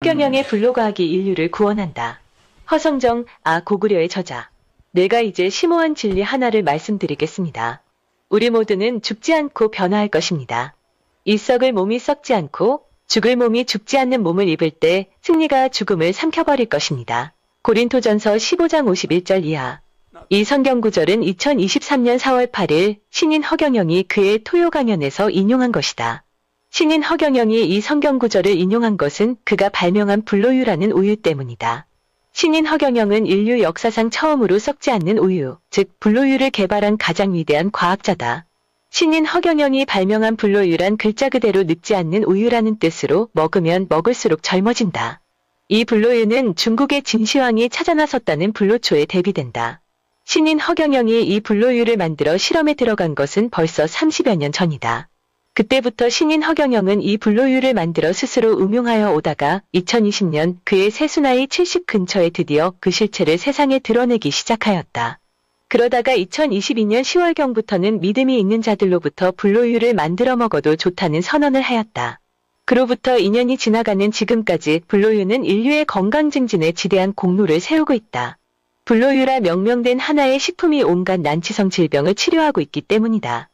경영의 불로가학이 인류를 구원한다. 허성정, 아 고구려의 저자. 내가 이제 심오한 진리 하나를 말씀드리겠습니다. 우리 모두는 죽지 않고 변화할 것입니다. 이 썩을 몸이 썩지 않고 죽을 몸이 죽지 않는 몸을 입을 때 승리가 죽음을 삼켜버릴 것입니다. 고린토전서 15장 51절 이하. 이 성경 구절은 2023년 4월 8일 신인 허경영이 그의 토요 강연에서 인용한 것이다. 신인 허경영이 이 성경 구절을 인용한 것은 그가 발명한 불로유라는 우유 때문이다. 신인 허경영은 인류 역사상 처음으로 썩지 않는 우유, 즉 불로유를 개발한 가장 위대한 과학자다. 신인 허경영이 발명한 불로유란 글자 그대로 늙지 않는 우유라는 뜻으로 먹으면 먹을수록 젊어진다. 이 불로유는 중국의 진시황이 찾아나섰다는 불로초에 대비된다. 신인 허경영이 이 불로유를 만들어 실험에 들어간 것은 벌써 30여 년 전이다. 그때부터 신인 허경영은 이블로유를 만들어 스스로 응용하여 오다가 2020년 그의 세수나이 70 근처에 드디어 그 실체를 세상에 드러내기 시작하였다. 그러다가 2022년 10월경부터는 믿음이 있는 자들로부터 블로유를 만들어 먹어도 좋다는 선언을 하였다. 그로부터 2년이 지나가는 지금까지 블로유는 인류의 건강 증진에 지대한 공로를 세우고 있다. 블로유라 명명된 하나의 식품이 온갖 난치성 질병을 치료하고 있기 때문이다.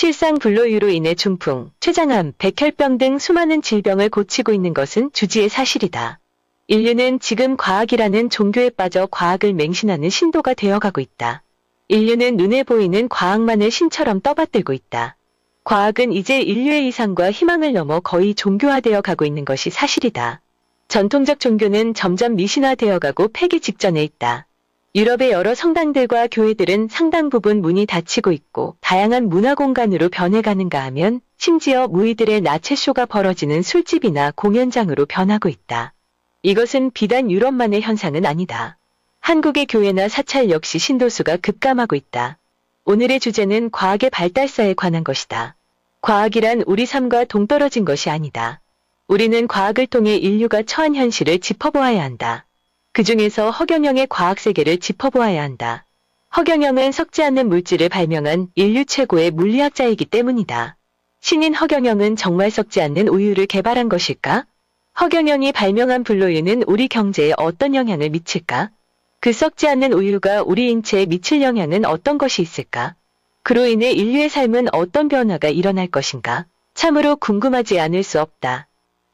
실상 불로유로 인해 중풍, 췌장암, 백혈병 등 수많은 질병을 고치고 있는 것은 주지의 사실이다. 인류는 지금 과학이라는 종교에 빠져 과학을 맹신하는 신도가 되어가고 있다. 인류는 눈에 보이는 과학만을 신처럼 떠받들고 있다. 과학은 이제 인류의 이상과 희망을 넘어 거의 종교화되어 가고 있는 것이 사실이다. 전통적 종교는 점점 미신화되어 가고 폐기 직전에 있다. 유럽의 여러 성당들과 교회들은 상당 부분 문이 닫히고 있고 다양한 문화 공간으로 변해가는가 하면 심지어 무이들의 나체쇼가 벌어지는 술집이나 공연장으로 변하고 있다. 이것은 비단 유럽만의 현상은 아니다. 한국의 교회나 사찰 역시 신도수가 급감하고 있다. 오늘의 주제는 과학의 발달사에 관한 것이다. 과학이란 우리 삶과 동떨어진 것이 아니다. 우리는 과학을 통해 인류가 처한 현실을 짚어보아야 한다. 그 중에서 허경영의 과학세계를 짚어보아야 한다. 허경영은 섞지 않는 물질을 발명한 인류 최고의 물리학자이기 때문이다. 신인 허경영은 정말 섞지 않는 우유를 개발한 것일까? 허경영이 발명한 블루유는 우리 경제에 어떤 영향을 미칠까? 그 썩지 않는 우유가 우리 인체에 미칠 영향은 어떤 것이 있을까? 그로 인해 인류의 삶은 어떤 변화가 일어날 것인가? 참으로 궁금하지 않을 수 없다.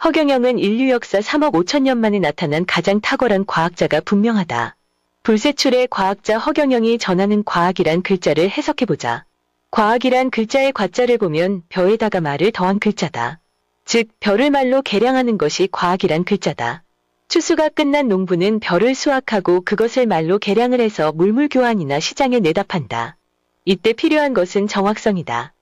허경영은 인류 역사 3억 5천년 만에 나타난 가장 탁월한 과학자가 분명하다. 불세출의 과학자 허경영이 전하는 과학이란 글자를 해석해보자. 과학이란 글자의 과자를 보면 벼에다가 말을 더한 글자다. 즉, 벼를 말로 개량하는 것이 과학이란 글자다. 추수가 끝난 농부는 벼를 수확하고 그것을 말로 개량을 해서 물물교환이나 시장에 내다 판다. 이때 필요한 것은 정확성이다.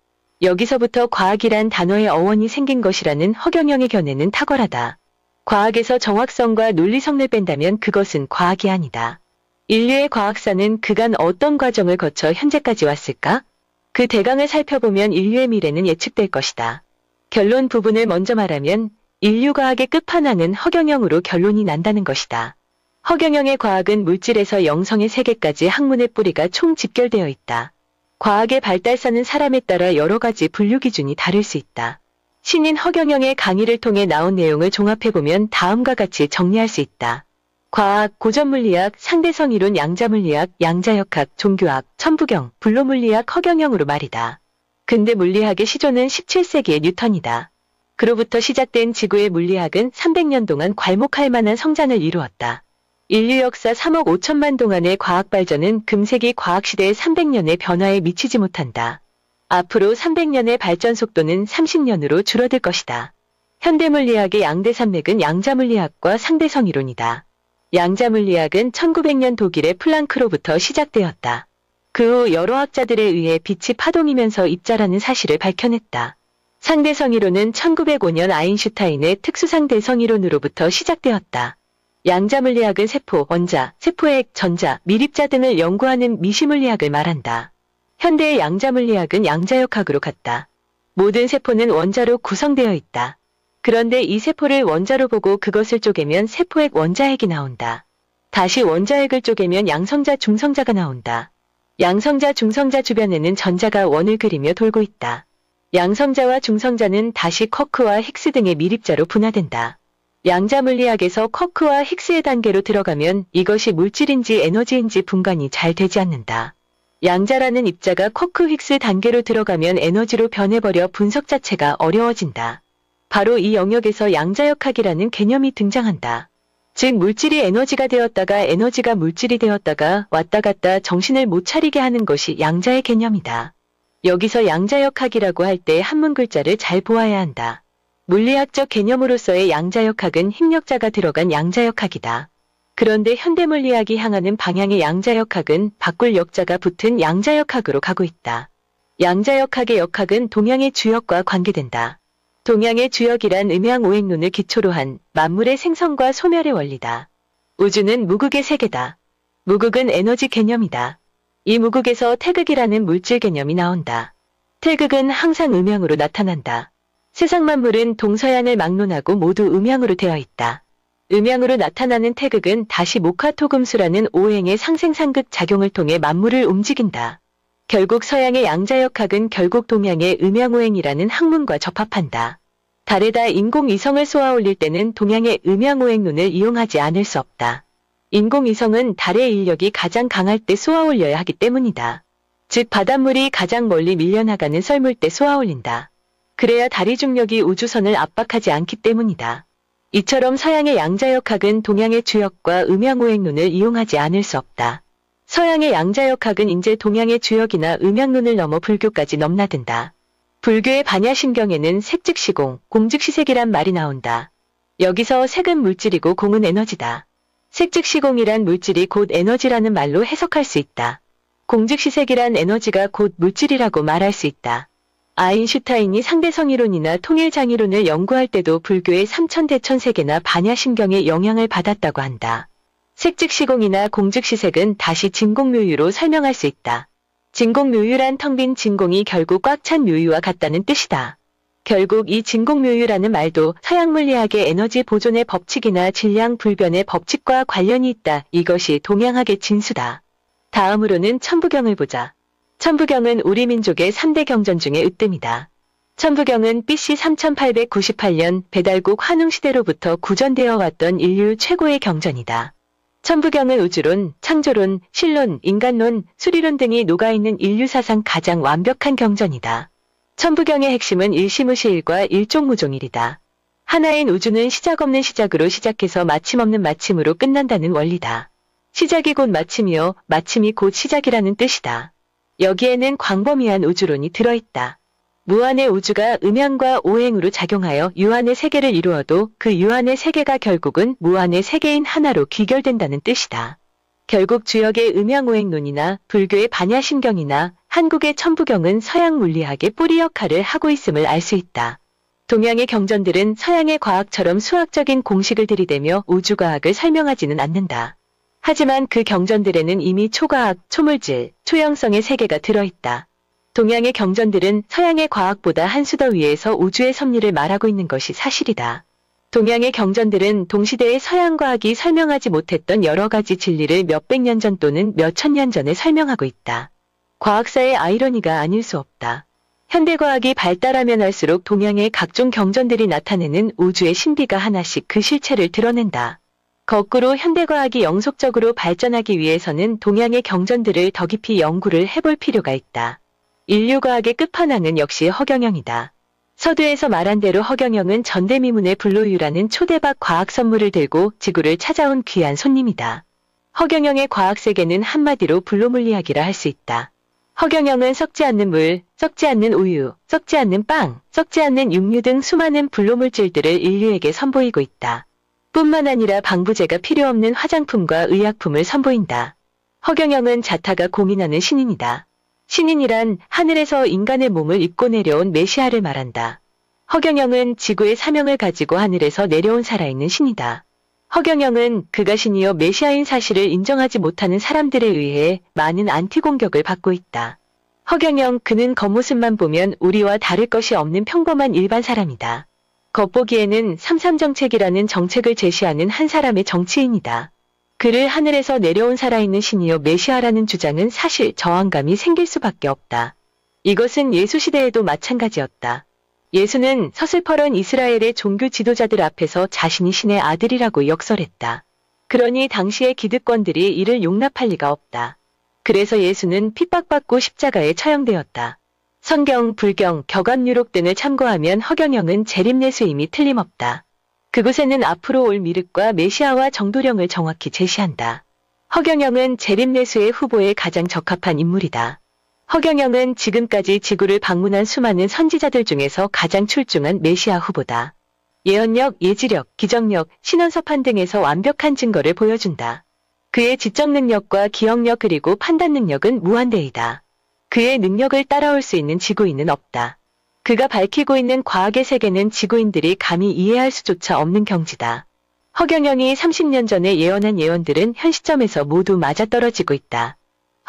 여기서부터 과학이란 단어의 어원이 생긴 것이라는 허경영의 견해는 탁월하다. 과학에서 정확성과 논리성을 뺀다면 그것은 과학이 아니다. 인류의 과학사는 그간 어떤 과정을 거쳐 현재까지 왔을까? 그 대강을 살펴보면 인류의 미래는 예측될 것이다. 결론 부분을 먼저 말하면 인류과학의 끝판왕은 허경영으로 결론이 난다는 것이다. 허경영의 과학은 물질에서 영성의 세계까지 학문의 뿌리가 총 집결되어 있다. 과학의 발달사는 사람에 따라 여러 가지 분류 기준이 다를 수 있다. 신인 허경영의 강의를 통해 나온 내용을 종합해보면 다음과 같이 정리할 수 있다. 과학, 고전물리학, 상대성이론, 양자물리학, 양자역학, 종교학, 천부경, 불로물리학, 허경영으로 말이다. 근대 물리학의 시조는 17세기의 뉴턴이다. 그로부터 시작된 지구의 물리학은 300년 동안 괄목할 만한 성장을 이루었다. 인류 역사 3억 5천만 동안의 과학 발전은 금세기 과학시대의 300년의 변화에 미치지 못한다. 앞으로 300년의 발전 속도는 30년으로 줄어들 것이다. 현대물리학의 양대산맥은 양자물리학과 상대성이론이다. 양자물리학은 1900년 독일의 플랑크로부터 시작되었다. 그 후 여러 학자들에 의해 빛이 파동이면서 입자라는 사실을 밝혀냈다. 상대성이론은 1905년 아인슈타인의 특수상대성이론으로부터 시작되었다. 양자물리학은 세포, 원자, 세포액, 전자, 미립자 등을 연구하는 미시물리학을 말한다. 현대의 양자물리학은 양자역학으로 갔다 모든 세포는 원자로 구성되어 있다. 그런데 이 세포를 원자로 보고 그것을 쪼개면 세포액 원자액이 나온다. 다시 원자액을 쪼개면 양성자 중성자가 나온다. 양성자 중성자 주변에는 전자가 원을 그리며 돌고 있다. 양성자와 중성자는 다시 쿼크와 헥스 등의 미립자로 분화된다. 양자물리학에서 커크와 힉스의 단계로 들어가면 이것이 물질인지 에너지인지 분간이 잘 되지 않는다. 양자라는 입자가 커크 힉스 단계로 들어가면 에너지로 변해버려 분석 자체가 어려워진다. 바로 이 영역에서 양자역학이라는 개념이 등장한다. 즉 물질이 에너지가 되었다가 에너지가 물질이 되었다가 왔다 갔다 정신을 못 차리게 하는 것이 양자의 개념이다. 여기서 양자역학이라고 할 때 한문 글자를 잘 보아야 한다. 물리학적 개념으로서의 양자역학은 힘력자가 들어간 양자역학이다. 그런데 현대물리학이 향하는 방향의 양자역학은 바꿀 역자가 붙은 양자역학으로 가고 있다. 양자역학의 역학은 동양의 주역과 관계된다. 동양의 주역이란 음양오행론을 기초로 한 만물의 생성과 소멸의 원리다. 우주는 무극의 세계다. 무극은 에너지 개념이다. 이 무극에서 태극이라는 물질 개념이 나온다. 태극은 항상 음양으로 나타난다. 세상 만물은 동서양을 막론하고 모두 음양으로 되어 있다. 음양으로 나타나는 태극은 다시 목화토금수라는 오행의 상생상극 작용을 통해 만물을 움직인다. 결국 서양의 양자역학은 결국 동양의 음양오행이라는 학문과 접합한다. 달에다 인공위성을 쏘아올릴 때는 동양의 음양오행론을 이용하지 않을 수 없다. 인공위성은 달의 인력이 가장 강할 때 쏘아올려야 하기 때문이다. 즉 바닷물이 가장 멀리 밀려나가는 썰물 때 쏘아올린다. 그래야 다리 중력이 우주선을 압박하지 않기 때문이다. 이처럼 서양의 양자역학은 동양의 주역과 음양오행론을 이용하지 않을 수 없다. 서양의 양자역학은 이제 동양의 주역이나 음양론을 넘어 불교까지 넘나든다. 불교의 반야신경에는 색즉시공, 공즉시색이란 말이 나온다. 여기서 색은 물질이고 공은 에너지다. 색즉시공이란 물질이 곧 에너지라는 말로 해석할 수 있다. 공즉시색이란 에너지가 곧 물질이라고 말할 수 있다. 아인슈타인이 상대성이론이나 통일장이론을 연구할 때도 불교의 삼천대천세계나 반야심경에 영향을 받았다고 한다. 색즉시공이나 공즉시색은 다시 진공묘유로 설명할 수 있다. 진공묘유란 텅 빈 진공이 결국 꽉 찬 묘유와 같다는 뜻이다. 결국 이 진공묘유라는 말도 서양 물리학의 에너지 보존의 법칙이나 질량 불변의 법칙과 관련이 있다. 이것이 동양학의 진수다. 다음으로는 천부경을 보자. 천부경은 우리 민족의 3대 경전 중에 으뜸이다. 천부경은 BC 3898년 배달국 환웅시대로부터 구전되어 왔던 인류 최고의 경전이다. 천부경은 우주론, 창조론, 신론, 인간론, 수리론 등이 녹아있는 인류사상 가장 완벽한 경전이다. 천부경의 핵심은 일시무시일과 일종무종일이다. 하나인 우주는 시작 없는 시작으로 시작해서 마침 없는 마침으로 끝난다는 원리다. 시작이 곧 마침이요, 마침이 곧 시작이라는 뜻이다. 여기에는 광범위한 우주론이 들어있다. 무한의 우주가 음양과 오행으로 작용하여 유한의 세계를 이루어도 그 유한의 세계가 결국은 무한의 세계인 하나로 귀결된다는 뜻이다. 결국 주역의 음양오행론이나 불교의 반야심경이나 한국의 천부경은 서양 물리학의 뿌리 역할을 하고 있음을 알 수 있다. 동양의 경전들은 서양의 과학처럼 수학적인 공식을 들이대며 우주과학을 설명하지는 않는다. 하지만 그 경전들에는 이미 초과학, 초물질, 초형성의 세계가 들어있다. 동양의 경전들은 서양의 과학보다 한 수 더 위에서 우주의 섭리를 말하고 있는 것이 사실이다. 동양의 경전들은 동시대의 서양 과학이 설명하지 못했던 여러 가지 진리를 몇백 년 전 또는 몇천 년 전에 설명하고 있다. 과학사의 아이러니가 아닐 수 없다. 현대과학이 발달하면 할수록 동양의 각종 경전들이 나타내는 우주의 신비가 하나씩 그 실체를 드러낸다. 거꾸로 현대과학이 영속적으로 발전하기 위해서는 동양의 경전들을 더 깊이 연구를 해볼 필요가 있다. 인류과학의 끝판왕은 역시 허경영이다. 서두에서 말한 대로 허경영은 전대미문의 블루유라는 초대박 과학 선물을 들고 지구를 찾아온 귀한 손님이다. 허경영의 과학세계는 한마디로 블루물리학이라 할 수 있다. 허경영은 썩지 않는 물, 썩지 않는 우유, 썩지 않는 빵, 썩지 않는 육류 등 수많은 블루물질들을 인류에게 선보이고 있다. 뿐만 아니라 방부제가 필요 없는 화장품과 의약품을 선보인다. 허경영은 자타가 공인하는 신인이다. 신인이란 하늘에서 인간의 몸을 입고 내려온 메시아를 말한다. 허경영은 지구의 사명을 가지고 하늘에서 내려온 살아있는 신이다. 허경영은 그가 신이어 메시아인 사실을 인정하지 못하는 사람들에 의해 많은 안티 공격을 받고 있다. 허경영 그는 겉모습만 보면 우리와 다를 것이 없는 평범한 일반 사람이다. 겉보기에는 삼삼정책이라는 정책을 제시하는 한 사람의 정치인이다. 그를 하늘에서 내려온 살아있는 신이요 메시아라는 주장은 사실 저항감이 생길 수밖에 없다. 이것은 예수 시대에도 마찬가지였다. 예수는 서슬퍼런 이스라엘의 종교 지도자들 앞에서 자신이 신의 아들이라고 역설했다. 그러니 당시의 기득권들이 이를 용납할 리가 없다. 그래서 예수는 핍박받고 십자가에 처형되었다. 성경, 불경, 격언유록 등을 참고하면 허경영은 재림예수임이 틀림없다. 그곳에는 앞으로 올 미륵과 메시아와 정도령을 정확히 제시한다. 허경영은 재림예수의 후보에 가장 적합한 인물이다. 허경영은 지금까지 지구를 방문한 수많은 선지자들 중에서 가장 출중한 메시아 후보다. 예언력, 예지력, 기정력, 신원서판 등에서 완벽한 증거를 보여준다. 그의 지적 능력과 기억력 그리고 판단 능력은 무한대이다. 그의 능력을 따라올 수 있는 지구인은 없다. 그가 밝히고 있는 과학의 세계는 지구인들이 감히 이해할 수조차 없는 경지다. 허경영이 30년 전에 예언한 예언들은 현 시점에서 모두 맞아떨어지고 있다.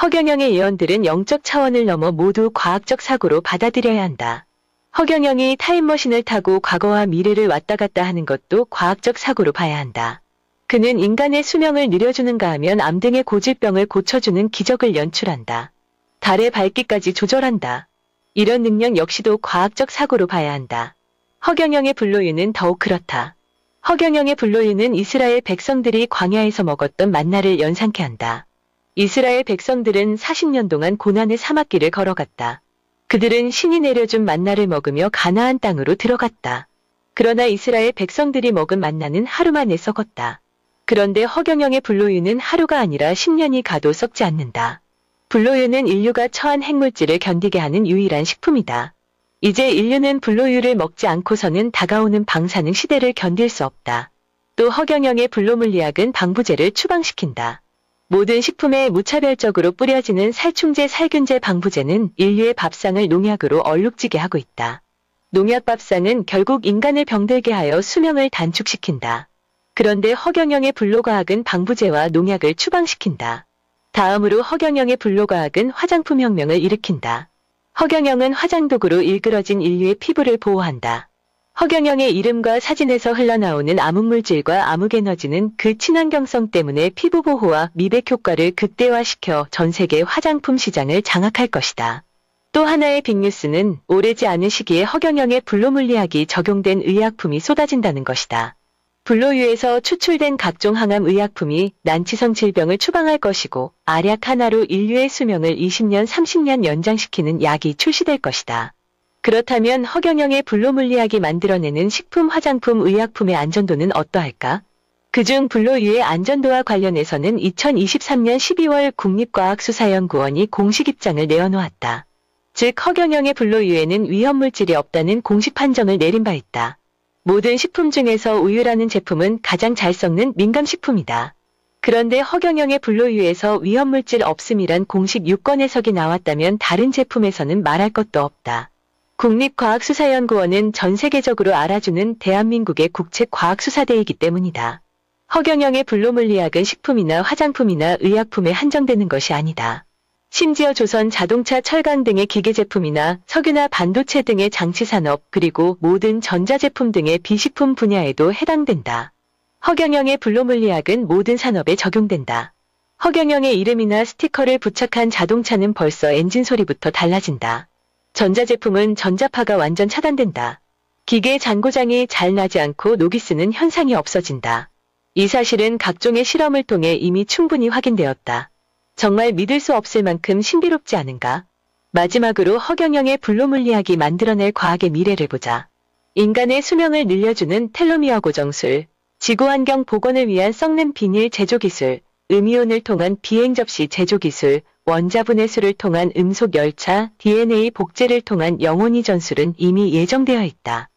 허경영의 예언들은 영적 차원을 넘어 모두 과학적 사고로 받아들여야 한다. 허경영이 타임머신을 타고 과거와 미래를 왔다 갔다 하는 것도 과학적 사고로 봐야 한다. 그는 인간의 수명을 늘려주는가 하면 암 등의 고질병을 고쳐주는 기적을 연출한다. 달의 밝기까지 조절한다. 이런 능력 역시도 과학적 사고로 봐야 한다. 허경영의 불로유는 더욱 그렇다. 허경영의 불로유는 이스라엘 백성들이 광야에서 먹었던 만나를 연상케 한다. 이스라엘 백성들은 40년 동안 고난의 사막길을 걸어갔다. 그들은 신이 내려준 만나를 먹으며 가나안 땅으로 들어갔다. 그러나 이스라엘 백성들이 먹은 만나는 하루만에 썩었다. 그런데 허경영의 불로유는 하루가 아니라 10년이 가도 썩지 않는다. 블로유는 인류가 처한 핵물질을 견디게 하는 유일한 식품이다. 이제 인류는 블로유를 먹지 않고서는 다가오는 방사능 시대를 견딜 수 없다. 또 허경영의 블로물리학은 방부제를 추방시킨다. 모든 식품에 무차별적으로 뿌려지는 살충제 살균제 방부제는 인류의 밥상을 농약으로 얼룩지게 하고 있다. 농약 밥상은 결국 인간을 병들게 하여 수명을 단축시킨다. 그런데 허경영의 블로과학은 방부제와 농약을 추방시킨다. 다음으로 허경영의 불로과학은 화장품 혁명을 일으킨다. 허경영은 화장도구로 일그러진 인류의 피부를 보호한다. 허경영의 이름과 사진에서 흘러나오는 암흑물질과 암흑에너지는 그 친환경성 때문에 피부 보호와 미백 효과를 극대화시켜 전 세계 화장품 시장을 장악할 것이다. 또 하나의 빅뉴스는 오래지 않은 시기에 허경영의 불로물리학이 적용된 의약품이 쏟아진다는 것이다. 분로유에서 추출된 각종 항암 의약품이 난치성 질병을 추방할 것이고 아약 하나로 인류의 수명을 20년, 30년 연장시키는 약이 출시될 것이다. 그렇다면 허경영의 분로물리학이 만들어내는 식품, 화장품, 의약품의 안전도는 어떠할까? 그중 분로유의 안전도와 관련해서는 2023년 12월 국립과학수사연구원이 공식 입장을 내어놓았다. 즉 허경영의 분로유에는 위험물질이 없다는 공식 판정을 내린 바 있다. 모든 식품 중에서 우유라는 제품은 가장 잘 썩는 민감식품이다. 그런데 허경영의 블로유에서 위험물질 없음이란 공식 유권 해석이 나왔다면 다른 제품에서는 말할 것도 없다. 국립과학수사연구원은 전 세계적으로 알아주는 대한민국의 국책과학수사대이기 때문이다. 허경영의 블로물리학은 식품이나 화장품이나 의약품에 한정되는 것이 아니다. 심지어 조선 자동차 철강 등의 기계 제품이나 석유나 반도체 등의 장치 산업 그리고 모든 전자제품 등의 비식품 분야에도 해당된다. 허경영의 블로물리학은 모든 산업에 적용된다. 허경영의 이름이나 스티커를 부착한 자동차는 벌써 엔진 소리부터 달라진다. 전자제품은 전자파가 완전 차단된다. 기계 잔고장이 잘 나지 않고 녹이 쓰는 현상이 없어진다. 이 사실은 각종의 실험을 통해 이미 충분히 확인되었다. 정말 믿을 수 없을 만큼 신비롭지 않은가? 마지막으로 허경영의 불로물리학이 만들어낼 과학의 미래를 보자. 인간의 수명을 늘려주는 텔로미어 고정술, 지구환경 복원을 위한 썩는 비닐 제조 기술, 음이온을 통한 비행 접시 제조 기술, 원자분해 수를 통한 음속 열차, DNA 복제를 통한 영혼이 전술은 이미 예정되어 있다.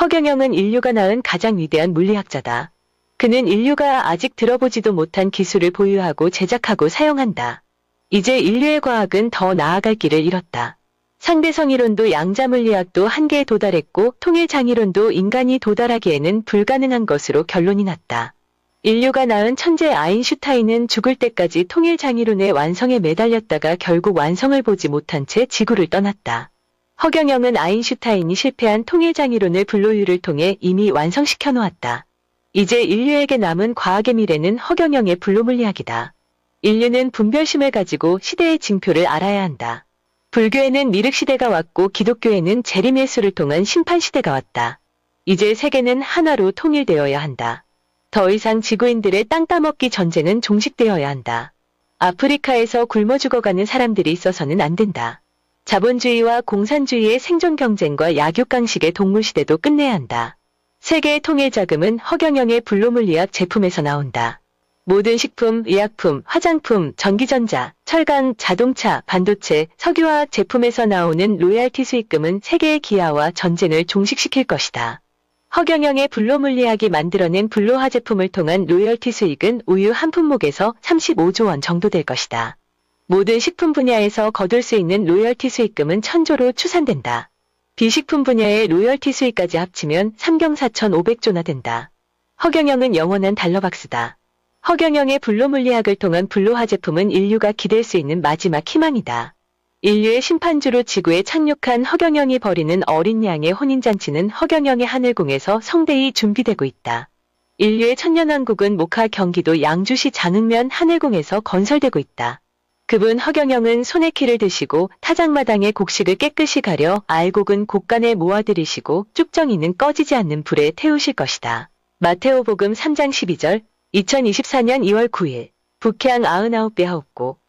허경영은 인류가 낳은 가장 위대한 물리학자다. 그는 인류가 아직 들어보지도 못한 기술을 보유하고 제작하고 사용한다. 이제 인류의 과학은 더 나아갈 길을 잃었다. 상대성이론도 양자물리학도 한계에 도달했고 통일장이론도 인간이 도달하기에는 불가능한 것으로 결론이 났다. 인류가 낳은 천재 아인슈타인은 죽을 때까지 통일장이론의 완성에 매달렸다가 결국 완성을 보지 못한 채 지구를 떠났다. 허경영은 아인슈타인이 실패한 통일장이론의 분로율을 통해 이미 완성시켜 놓았다. 이제 인류에게 남은 과학의 미래는 허경영의 분로물리학이다. 인류는 분별심을 가지고 시대의 징표를 알아야 한다. 불교에는 미륵시대가 왔고 기독교에는 재림예수를 통한 심판시대가 왔다. 이제 세계는 하나로 통일되어야 한다. 더 이상 지구인들의 땅 따먹기 전쟁은 종식되어야 한다. 아프리카에서 굶어 죽어가는 사람들이 있어서는 안 된다. 자본주의와 공산주의의 생존 경쟁과 약육강식의 동물시대도 끝내야 한다. 세계의 통일 자금은 허경영의 블루물리학 제품에서 나온다. 모든 식품, 의약품, 화장품, 전기전자, 철강, 자동차, 반도체, 석유화학 제품에서 나오는 로얄티 수익금은 세계의 기아와 전쟁을 종식시킬 것이다. 허경영의 블로물리학이 만들어낸 블로화 제품을 통한 로열티 수익은 우유 한 품목에서 35조 원 정도 될 것이다. 모든 식품 분야에서 거둘 수 있는 로열티 수익금은 천조로 추산된다. 비식품 분야의 로열티 수익까지 합치면 3경 4,500조나 된다. 허경영은 영원한 달러박스다. 허경영의 불로물리학을 통한 불로화 제품은 인류가 기댈 수 있는 마지막 희망이다. 인류의 심판주로 지구에 착륙한 허경영이 벌이는 어린 양의 혼인잔치는 허경영의 하늘궁에서 성대히 준비되고 있다. 인류의 천년왕국은 목화 경기도 양주시 장흥면 하늘궁에서 건설되고 있다. 그분 허경영은 손에 키를 드시고 타작마당의 곡식을 깨끗이 가려 알곡은 곡간에 모아들이시고 쭉정이는 꺼지지 않는 불에 태우실 것이다. 마테오복음 3장 12절 2024년 2월 9일 북향 99배 하옵고